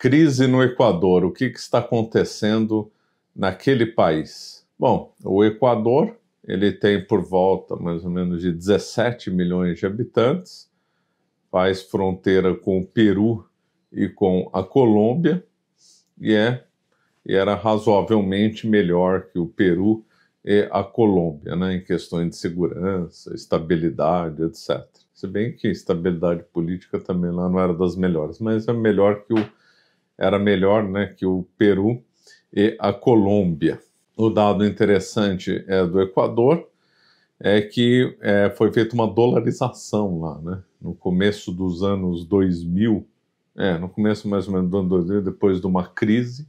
Crise no Equador. O que, que está acontecendo naquele país? Bom, o Equador ele tem por volta mais ou menos de 17 milhões de habitantes, faz fronteira com o Peru e com a Colômbia e é e era razoavelmente melhor que o Peru e a Colômbia, né, em questões de segurança, estabilidade, etc. Se bem que estabilidade política também lá não era das melhores, mas é melhor que o era melhor né, que o Peru e a Colômbia. O dado interessante é do Equador é que é, foi feita uma dolarização lá, né? No começo dos anos 2000, é, no começo mais ou menos do ano 2000, depois de uma crise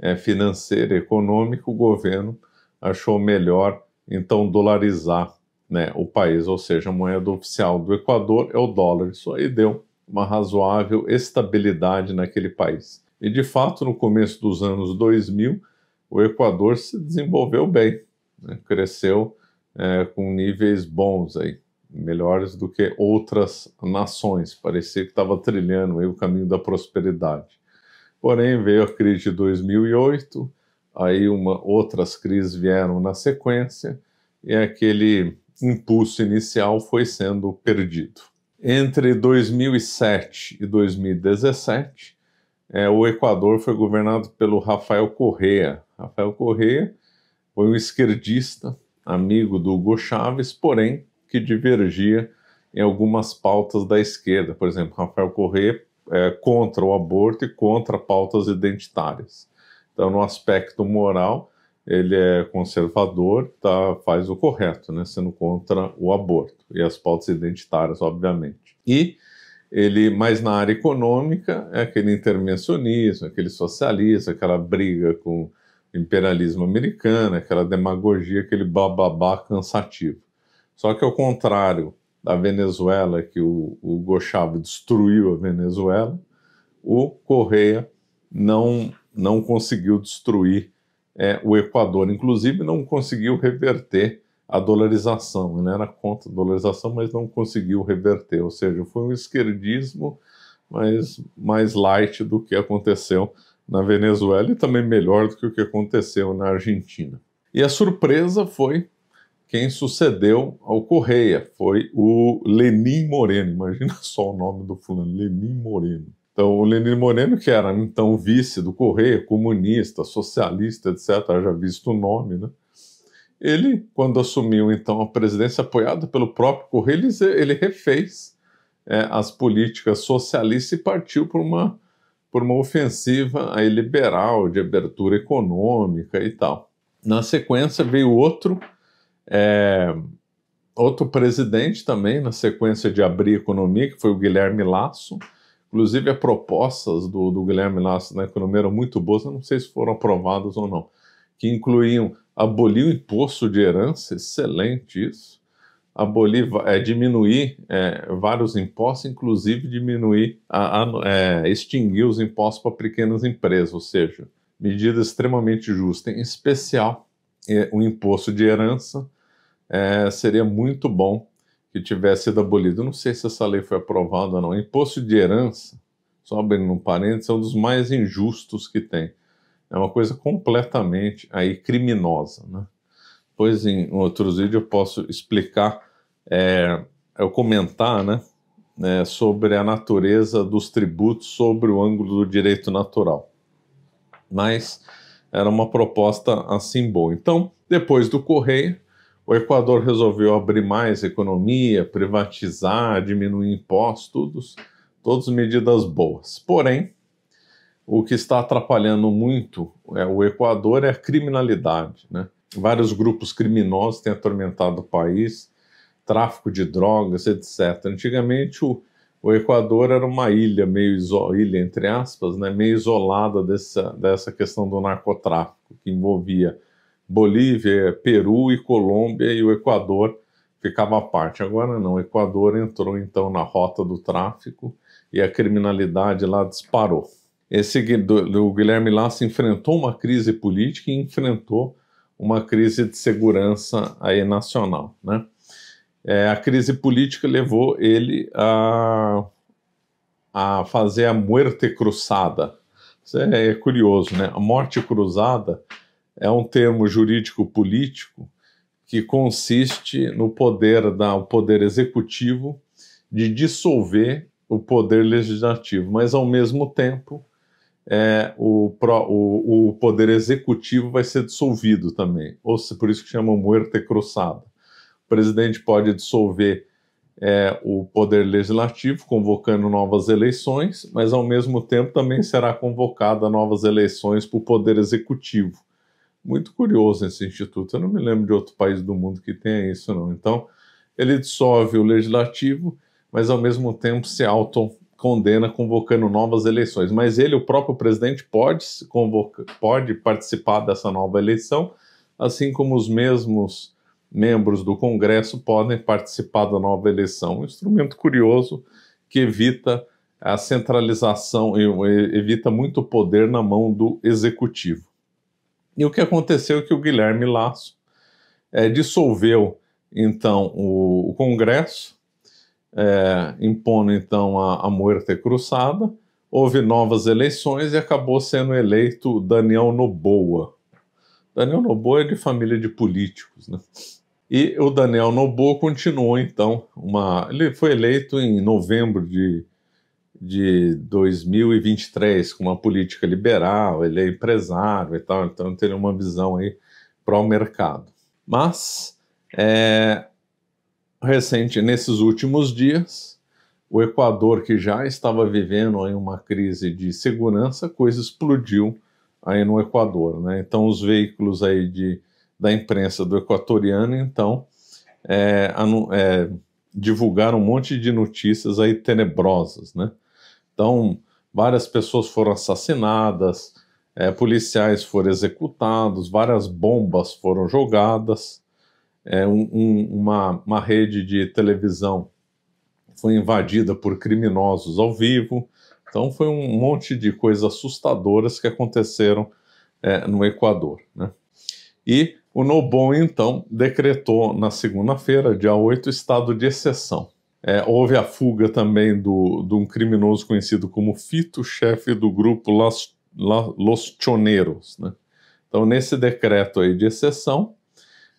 é, financeira e econômica, o governo achou melhor então dolarizar né, o país, ou seja, a moeda oficial do Equador é o dólar. Isso aí deu uma razoável estabilidade naquele país. E de fato, no começo dos anos 2000, o Equador se desenvolveu bem, né? cresceu é, com níveis bons aí, melhores do que outras nações. Parecia que estava trilhando aí o caminho da prosperidade. Porém, veio a crise de 2008, aí uma, outras crises vieram na sequência e aquele impulso inicial foi sendo perdido. Entre 2007 e 2017, é, o Equador foi governado pelo Rafael Correa. Rafael Correa foi um esquerdista, amigo do Hugo Chávez, porém que divergia em algumas pautas da esquerda. Por exemplo, Rafael Correa é contra o aborto e contra pautas identitárias. Então, no aspecto moral, ele é conservador, tá, faz o correto, né, sendo contra o aborto e as pautas identitárias, obviamente. E ele, mais na área econômica, é aquele intervencionismo, aquele socialismo, aquela briga com o imperialismo americano, aquela demagogia, aquele bababá cansativo. Só que ao contrário da Venezuela, que o, o Chávez destruiu a Venezuela, o Correia não, não conseguiu destruir é, o Equador, inclusive, não conseguiu reverter a dolarização. Ele né? era contra a dolarização, mas não conseguiu reverter. Ou seja, foi um esquerdismo mais mais light do que aconteceu na Venezuela e também melhor do que o que aconteceu na Argentina. E a surpresa foi quem sucedeu ao Correia, foi o Lenin Moreno. Imagina só o nome do fulano, Lenin Moreno. Então, o Lenin Moreno, que era então vice do Correio, comunista, socialista, etc., já visto o nome, né? Ele, quando assumiu então a presidência, apoiado pelo próprio Correio, ele, ele refez é, as políticas socialistas e partiu por uma, por uma ofensiva aí, liberal, de abertura econômica e tal. Na sequência veio outro. É, outro presidente também, na sequência de abrir economia, que foi o Guilherme Lasso, Inclusive, as propostas do, do Guilherme Lasso na economia eram muito boas, eu não sei se foram aprovadas ou não, que incluíam abolir o imposto de herança, excelente isso, abolir, é, diminuir é, vários impostos, inclusive diminuir, a, a, é, extinguir os impostos para pequenas empresas, ou seja, medida extremamente justa, em especial o imposto de herança, seria muito bom que tivesse sido abolido. não sei se essa lei foi aprovada ou não. Imposto de herança, só abrindo um parênteses, é um dos mais injustos que tem. É uma coisa completamente aí criminosa, né? Pois em outros vídeos eu posso explicar, é, eu comentar, né, é, sobre a natureza dos tributos sobre o ângulo do direito natural. Mas era uma proposta assim boa. Então, depois do Correio, o Equador resolveu abrir mais economia, privatizar, diminuir impostos, todas medidas boas. Porém, o que está atrapalhando muito é, o Equador é a criminalidade. Né? Vários grupos criminosos têm atormentado o país, tráfico de drogas, etc. Antigamente, o, o Equador era uma ilha, meio ilha entre aspas, né, meio isolada dessa, dessa questão do narcotráfico, que envolvia Bolívia, Peru e Colômbia e o Equador ficava à parte. Agora não, o Equador entrou então na rota do tráfico e a criminalidade lá disparou. Esse o Guilherme Lasso enfrentou uma crise política e enfrentou uma crise de segurança aí nacional, né? É, a crise política levou ele a, a fazer a muerte cruzada. Isso é, é curioso, né? A morte cruzada é um termo jurídico-político que consiste no poder da o poder executivo de dissolver o poder legislativo, mas ao mesmo tempo é, o, pro, o, o, poder executivo vai ser dissolvido também, ou se por isso que chamam muerte cruzada. O presidente pode dissolver é, o poder legislativo, convocando novas eleições, mas ao mesmo tempo também será convocada novas eleições para o poder executivo muito curioso esse instituto. Eu não me lembro de outro país do mundo que tenha isso, não. Então, ele dissolve o legislativo, mas ao mesmo tempo se autocondena convocando novas eleições. Mas ele, o próprio presidente, pode, pode participar dessa nova eleição, assim como os mesmos membros do Congresso podem participar da nova eleição. Um instrumento curioso que evita a centralização, evita muito poder na mão do executivo. E o que aconteceu é que o Guilherme Lasso é, dissolveu então o, o Congresso, é, impondo então a, a morte cruzada, houve novas eleições e acabou sendo eleito Daniel Noboa. Daniel Noboa é de família de políticos, né? E o Daniel Noboa continuou então uma, ele foi eleito em novembro de de 2023 com uma política liberal, ele é empresário e tal, então tem uma visão aí para o mercado. Mas é, recente, nesses últimos dias, o Equador, que já estava vivendo aí uma crise de segurança, coisa explodiu aí no Equador, né? Então os veículos aí de, da imprensa do equatoriano, então, é, é, divulgaram um monte de notícias aí tenebrosas, né? Então, várias pessoas foram assassinadas, é, policiais foram executados, várias bombas foram jogadas, é, um, um, uma, uma rede de televisão foi invadida por criminosos ao vivo. Então, foi um monte de coisas assustadoras que aconteceram é, no Equador. Né? E o Nobon, então, decretou na segunda-feira, dia 8, estado de exceção. É, houve a fuga também do, de um criminoso conhecido como Fito, chefe do grupo Los, Los Choneros. Né? Então, nesse decreto aí de exceção,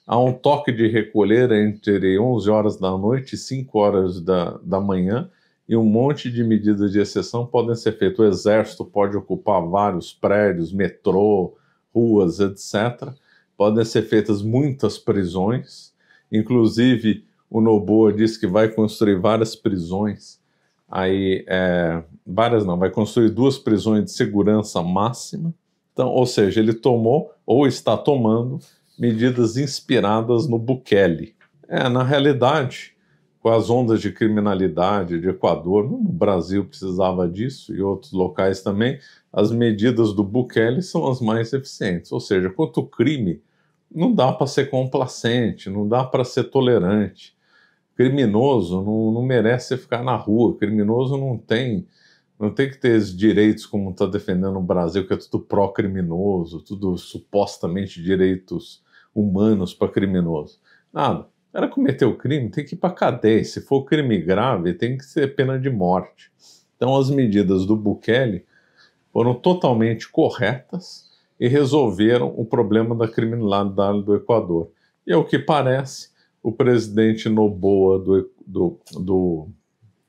há um toque de recolher entre 11 horas da noite e 5 horas da, da manhã, e um monte de medidas de exceção podem ser feitas. O exército pode ocupar vários prédios, metrô, ruas, etc. Podem ser feitas muitas prisões, inclusive o Noboa diz que vai construir várias prisões, aí é, várias não, vai construir duas prisões de segurança máxima. Então, ou seja, ele tomou ou está tomando medidas inspiradas no Bukele. É, na realidade, com as ondas de criminalidade de Equador, o Brasil precisava disso e outros locais também, as medidas do Bukele são as mais eficientes. Ou seja, quanto crime, não dá para ser complacente, não dá para ser tolerante. Criminoso não, não merece ficar na rua, criminoso não tem não tem que ter esses direitos como está defendendo o Brasil, que é tudo pró-criminoso, tudo supostamente direitos humanos para criminoso. Nada. O cara cometeu crime, tem que ir para cadeia. Se for crime grave, tem que ser pena de morte. Então as medidas do Bukele foram totalmente corretas e resolveram o problema da criminalidade do Equador. E é o que parece, o presidente Noboa do, do, do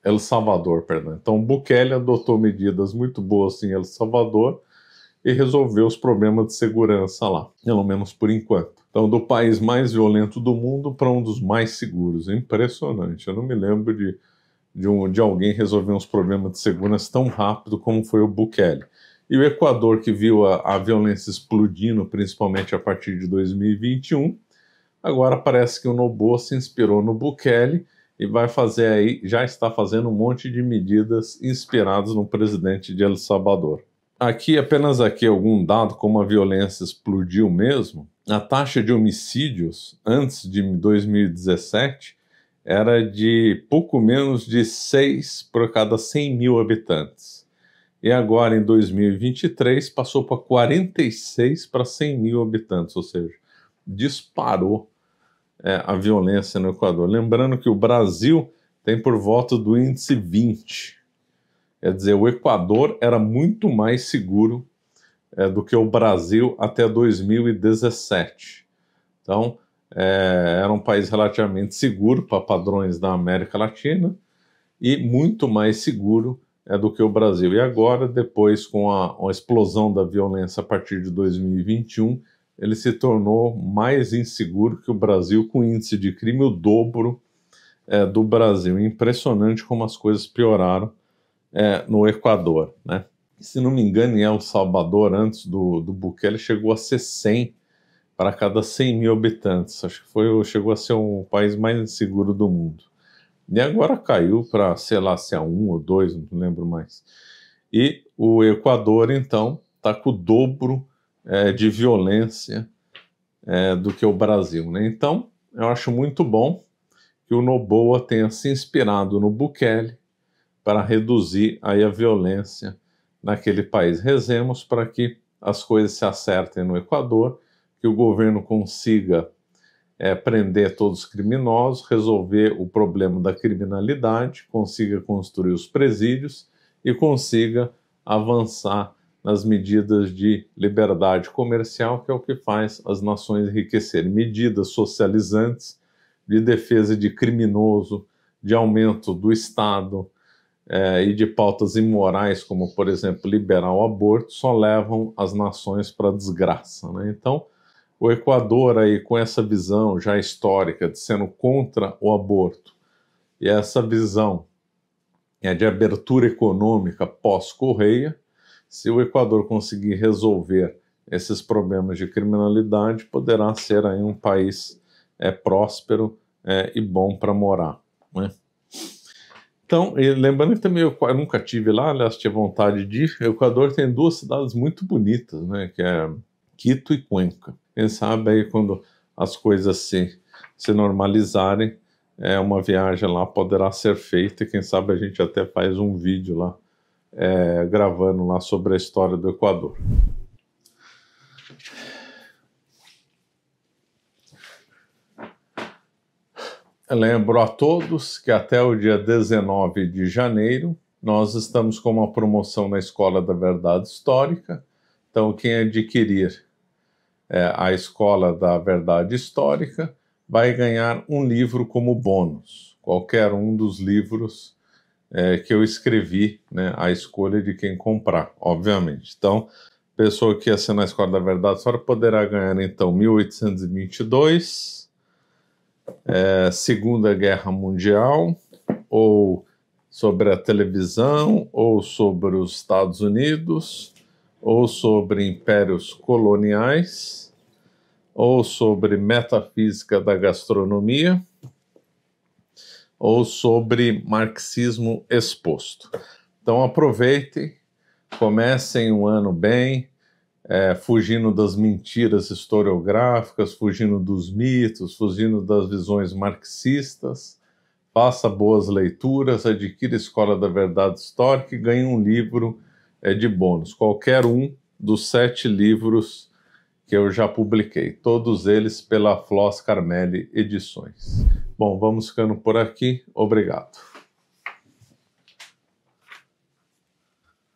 El Salvador, perdão. Então, Bukele adotou medidas muito boas em El Salvador e resolveu os problemas de segurança lá, pelo menos por enquanto. Então, do país mais violento do mundo para um dos mais seguros. É impressionante. Eu não me lembro de, de, um, de alguém resolver uns problemas de segurança tão rápido como foi o Bukele. E o Equador, que viu a, a violência explodindo, principalmente a partir de 2021, Agora parece que o Noboa se inspirou no Bukele e vai fazer aí, já está fazendo um monte de medidas inspiradas no presidente de El Salvador. Aqui, apenas aqui, algum dado como a violência explodiu mesmo. A taxa de homicídios antes de 2017 era de pouco menos de 6 por cada 100 mil habitantes. E agora, em 2023, passou para 46 para 100 mil habitantes, ou seja, disparou é, a violência no Equador. Lembrando que o Brasil tem por volta do índice 20. Quer dizer, o Equador era muito mais seguro é, do que o Brasil até 2017. Então, é, era um país relativamente seguro para padrões da América Latina e muito mais seguro é, do que o Brasil. E agora, depois com a, a explosão da violência a partir de 2021, ele se tornou mais inseguro que o Brasil, com índice de crime o dobro é, do Brasil. Impressionante como as coisas pioraram é, no Equador, né? Se não me engano, em El Salvador, antes do, do Bukele, chegou a ser 100 para cada 100 mil habitantes. Acho que foi, chegou a ser o um país mais inseguro do mundo. E agora caiu para, sei lá, se é um ou dois, não lembro mais. E o Equador, então, está com o dobro é, de violência é, do que o Brasil. Né? Então, eu acho muito bom que o Noboa tenha se inspirado no Bukele para reduzir aí a violência naquele país. Rezemos para que as coisas se acertem no Equador, que o governo consiga é, prender todos os criminosos, resolver o problema da criminalidade, consiga construir os presídios e consiga avançar nas medidas de liberdade comercial, que é o que faz as nações enriquecerem. Medidas socializantes de defesa de criminoso, de aumento do Estado eh, e de pautas imorais, como, por exemplo, liberar o aborto, só levam as nações para a desgraça. Né? Então, o Equador, aí, com essa visão já histórica de sendo contra o aborto, e essa visão é de abertura econômica pós-Correia, se o Equador conseguir resolver esses problemas de criminalidade, poderá ser aí um país é, próspero é, e bom para morar. Né? Então, lembrando que também eu, eu, nunca tive lá, aliás, tinha vontade de ir. O Equador tem duas cidades muito bonitas, né? Que é Quito e Cuenca. Quem sabe aí quando as coisas se, se normalizarem, é, uma viagem lá poderá ser feita. Quem sabe a gente até faz um vídeo lá é, gravando lá sobre a história do Equador. Lembro a todos que até o dia 19 de janeiro nós estamos com uma promoção na Escola da Verdade Histórica. Então, quem adquirir é, a Escola da Verdade Histórica vai ganhar um livro como bônus, qualquer um dos livros é, que eu escrevi né, a escolha de quem comprar, obviamente. Então, pessoa que assinar a Escola da Verdade só poderá ganhar, então, 1822, é, Segunda Guerra Mundial, ou sobre a televisão, ou sobre os Estados Unidos, ou sobre impérios coloniais, ou sobre metafísica da gastronomia ou sobre marxismo exposto. Então aproveitem, comecem o ano bem, é, fugindo das mentiras historiográficas, fugindo dos mitos, fugindo das visões marxistas. Faça boas leituras, adquira a Escola da Verdade Histórica e ganhe um livro é, de bônus. Qualquer um dos sete livros que eu já publiquei, todos eles pela Floss Carmeli Edições. Bom, vamos ficando por aqui. Obrigado.